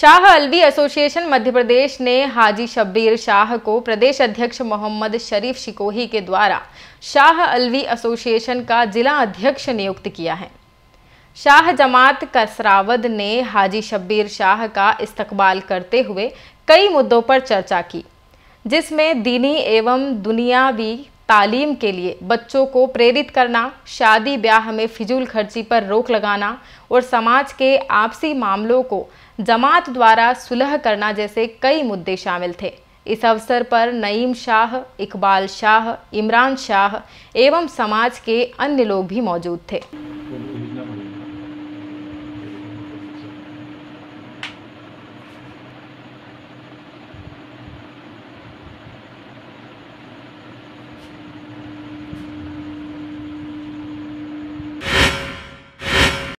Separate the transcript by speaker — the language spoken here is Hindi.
Speaker 1: शाह अलवी एसोसिएशन मध्य प्रदेश ने हाजी शब्बीर शाह को प्रदेश अध्यक्ष मोहम्मद शरीफ शिकोही के द्वारा शाह अलवी एसोसिएशन का जिला अध्यक्ष नियुक्त किया है शाह जमात कसरावद ने हाजी शब्बीर शाह का इस्तकबाल करते हुए कई मुद्दों पर चर्चा की जिसमें दीनी एवं दुनियावी तालीम के लिए बच्चों को प्रेरित करना शादी ब्याह में फिजूल खर्ची पर रोक लगाना और समाज के आपसी मामलों को जमात द्वारा सुलह करना जैसे कई मुद्दे शामिल थे इस अवसर पर नईम शाह इकबाल शाह इमरान शाह एवं समाज के अन्य लोग भी मौजूद थे